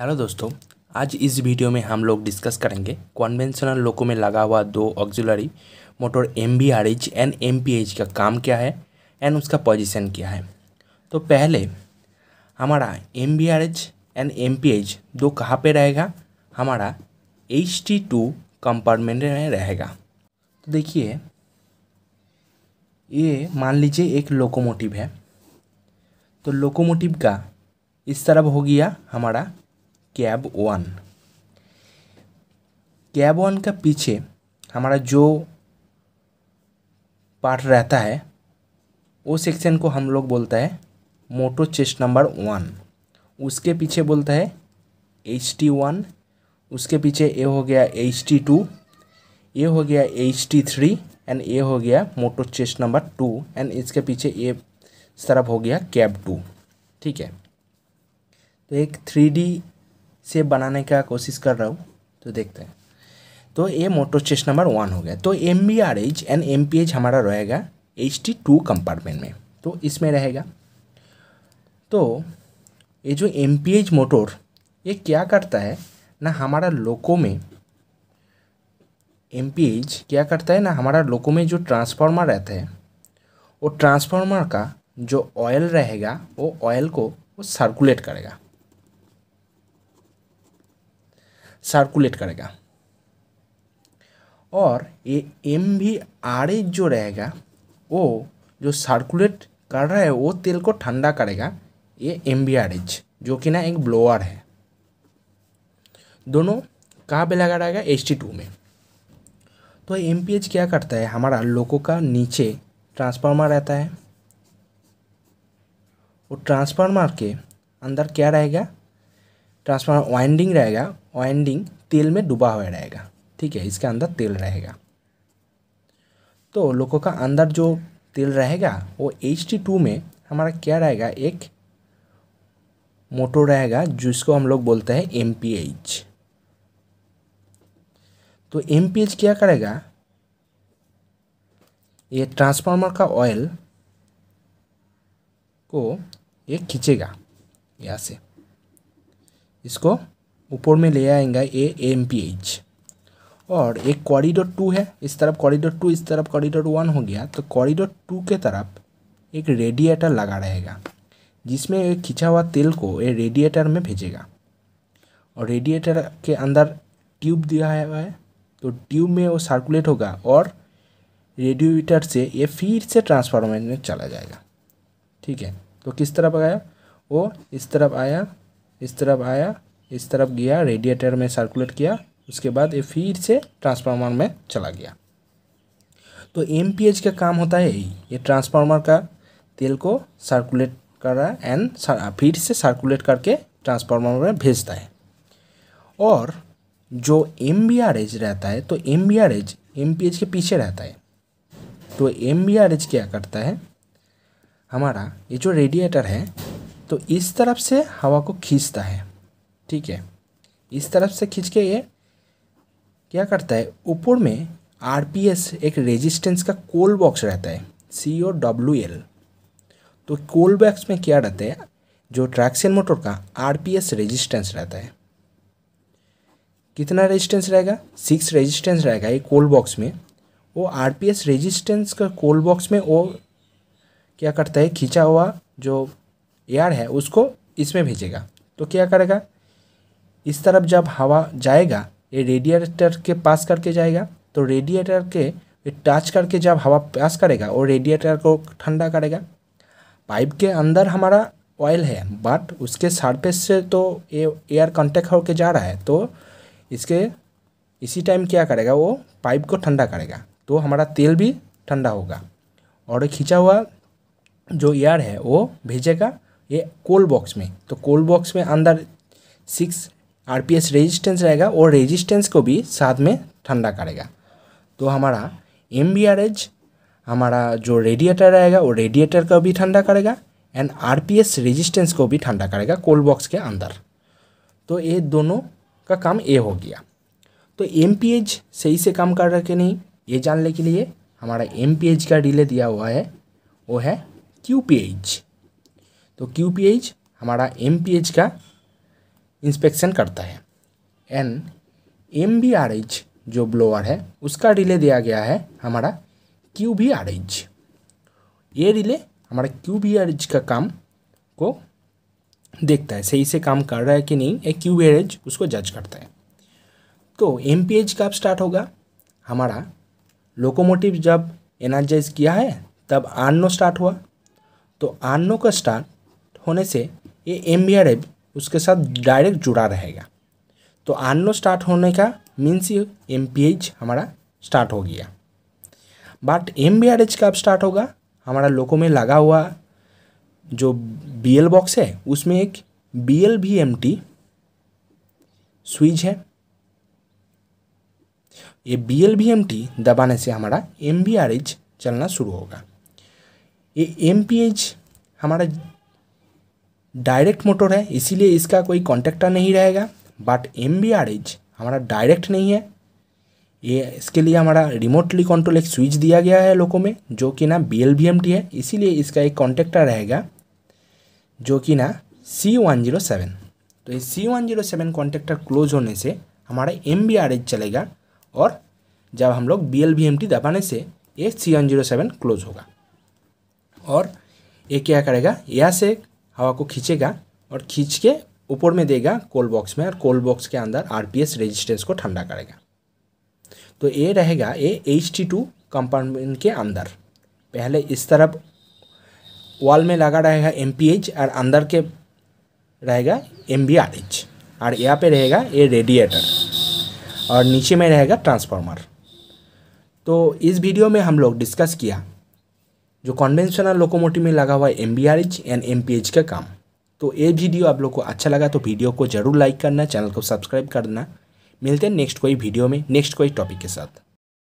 hello दोस्तों आज इस वीडियो में हम लोग डिस्कस करेंगे कॉन्वेंशनल लोको में लगा हुआ दो auxiliary motor M B R H and M P H का काम क्या है एंड उसका पोजीशन क्या है तो पहले हमारा M B R H and M P H दो कहाँ पे रहेगा हमारा एच टी टू कंपार्टमेंट में रहेगा तो देखिए ये मान लीजिए एक लोकोमोटिव है तो लोकोमोटिव का इस तरफ हो गया हमारा कैब वन कैब वन का पीछे हमारा जो पार्ट रहता है वो सेक्शन को हम लोग बोलता है मोटो चेस्ट नंबर वन उसके पीछे बोलता है एच टी वन उसके पीछे ए हो गया एच टी टू ए हो गया H T three and A हो गया motor chest number two and इसके पीछे ए तरफ हो गया कैब टू ठीक है तो एक थ्री डी से बनाने का कोशिश कर रहा हूँ तो देखते हैं तो ये मोटर चेस्ट नंबर वन हो गया तो M B R H and M P H हमारा रहेगा एच टी टू कंपार्टमेंट में तो इसमें रहेगा तो ये जो एम पी एच मोटर ये क्या करता है ना हमारा लोको में एम पी एच क्या करता है ना हमारा लोको में जो ट्रांसफार्मर रहता है वो ट्रांसफार्मर का जो ऑयल रहेगा वो ऑयल को वो सर्कुलेट करेगा सर्कुलेट करेगा और ये एम भी आर एच जो रहेगा वो जो सर्कुलेट कर रहा है वो तेल को ठंडा करेगा ये एम बी आर एच जो कि ना एक ब्लोअर है दोनों कहाँ पे लगा रहेगा एच टी टू में तो एम पी एच क्या करता है हमारा लोको का नीचे ट्रांसफार्मर रहता है वो ट्रांसफार्मर के अंदर क्या रहेगा ट्रांसफार्मर वाइंडिंग रहेगा वाइंडिंग तेल में डूबा हुआ रहेगा ठीक है इसके अंदर तेल रहेगा तो लोगों का अंदर जो तेल रहेगा वो एच टू में हमारा क्या रहेगा एक मोटर रहेगा जिसको हम लोग बोलते हैं एम पी एच तो एम पी एच क्या करेगा ये ट्रांसफार्मर का ऑयल को ये खींचेगा यहाँ से इसको ऊपर में ले आएंगे ए एम पी एच और एक कॉरिडोर टू है इस तरफ कॉरिडोर टू इस तरफ कॉरिडोर वन हो गया तो कॉरिडोर टू के तरफ एक रेडिएटर लगा रहेगा जिसमें खिंचा हुआ तेल को ये रेडिएटर में भेजेगा और रेडिएटर के अंदर ट्यूब दिया हुआ है तो ट्यूब में वो सर्कुलेट होगा और रेडिएटर से ये फिर से ट्रांसफार्मर में चला जाएगा ठीक है तो किस तरफ आया वो इस तरफ आया इस तरफ आया इस तरफ गया रेडिएटर में सर्कुलेट किया उसके बाद ये फिर से ट्रांसफार्मर में चला गया तो एम का काम होता है यही ये ट्रांसफार्मर का तेल को सर्कुलेट कर रहा है एंड फिर से सर्कुलेट करके ट्रांसफार्मर में भेजता है और जो एम बी आर एच रहता है तो M B R H M P H के पीछे रहता है तो एम बी आर एच क्या करता है हमारा ये जो रेडिएटर है तो इस तरफ से हवा को खींचता है ठीक है इस तरफ से खींच के ये क्या करता है ऊपर में आर एक रेजिस्टेंस का कोल बॉक्स रहता है सी ओ डब्ल्यू एल तो कोल बॉक्स में क्या रहता है जो ट्रैक्शन मोटर का आर रेजिस्टेंस रहता है कितना रेजिस्टेंस रहेगा सिक्स रेजिस्टेंस रहेगा ये कोल बॉक्स में वो आर रेजिस्टेंस का कोल बॉक्स में वो क्या करता है खींचा हुआ जो एयर है उसको इसमें भेजेगा तो क्या करेगा इस तरफ जब हवा जाएगा ये रेडिएटर के पास करके जाएगा तो रेडिएटर के टच करके जब हवा पास करेगा और रेडिएटर को ठंडा करेगा पाइप के अंदर हमारा ऑयल है बट उसके सरफेस से तो ये एयर कांटेक्ट होकर जा रहा है तो इसके इसी टाइम क्या करेगा वो पाइप को ठंडा करेगा तो हमारा तेल भी ठंडा होगा और खींचा हुआ जो एयर है वो भेजेगा ये कोल बॉक्स में तो कोल बॉक्स में अंदर six R P S resistance रहेगा और रेजिस्टेंस को भी साथ में ठंडा करेगा तो हमारा एम बी आर एच हमारा जो रेडिएटर रहेगा वो रेडिएटर को भी ठंडा करेगा and R P S resistance को भी ठंडा करेगा कोल बॉक्स के अंदर तो ये दोनों का काम ए हो गया तो एम पी एच सही से काम कर रहा कि नहीं ये जानने के लिए हमारा एम पी एच का डिले दिया हुआ है वो है क्यू पी एच तो क्यू हमारा एम का इंस्पेक्शन करता है एंड एम जो ब्लोअर है उसका रिले दिया गया है हमारा क्यू ये रिले हमारा क्यू का काम को देखता है सही से काम कर रहा है कि नहीं एक क्यू एच उसको जज करता है तो एम पी एच कब स्टार्ट होगा हमारा लोकोमोटिव जब एनर्जाइज किया है तब आर्नो स्टार्ट हुआ तो आर्नो का स्टार्ट होने से ये एम उसके साथ डायरेक्ट जुड़ा रहेगा तो आनो स्टार्ट होने का मीन्स ये एम हमारा स्टार्ट हो गया बट एम कब स्टार्ट होगा हमारा लोको में लगा हुआ जो बी एल बॉक्स है उसमें एक B L V M T switch है ये B L V M T दबाने से हमारा एम बी आर एच चलना शुरू होगा ये एम पी एच हमारा डायरेक्ट मोटर है इसीलिए इसका कोई कॉन्टेक्टर नहीं रहेगा but M B R H हमारा डायरेक्ट नहीं है ये इसके लिए हमारा रिमोटली कंट्रोल एक स्विच दिया गया है लोगों में जो कि ना B L V M T है इसीलिए इसका एक कॉन्टेक्टर रहेगा जो कि ना सी वन जीरो सेवन तो इस C one zero seven contactor close होने से हमारा एम बी आर एच चलेगा और जब हम लोग B L V M T दबाने से ये C one zero seven close होगा और ये क्या करेगा यह से हवा को खींचेगा और खींच के ऊपर में देगा कोल बॉक्स में और कोल बॉक्स के अंदर आरपीएस रेजिस्टेंस को ठंडा करेगा तो ये रहेगा ये एच टी टू कंपार्टमेंट के अंदर पहले इस तरफ वॉल में लगा रहेगा एम पी एच और अंदर के रहेगा एम बी आर एच और यहाँ पे रहेगा ये रेडिएटर और नीचे में रहेगा ट्रांसफार्मर तो इस वीडियो में हम लोग डिस्कस किया जो कॉन्वेंशनल लोकोमोटिव में लगा हुआ है एम एंड एम का काम तो ये वीडियो आप लोग को अच्छा लगा तो वीडियो को जरूर लाइक करना चैनल को सब्सक्राइब करना मिलते हैं नेक्स्ट कोई वीडियो में नेक्स्ट कोई टॉपिक के साथ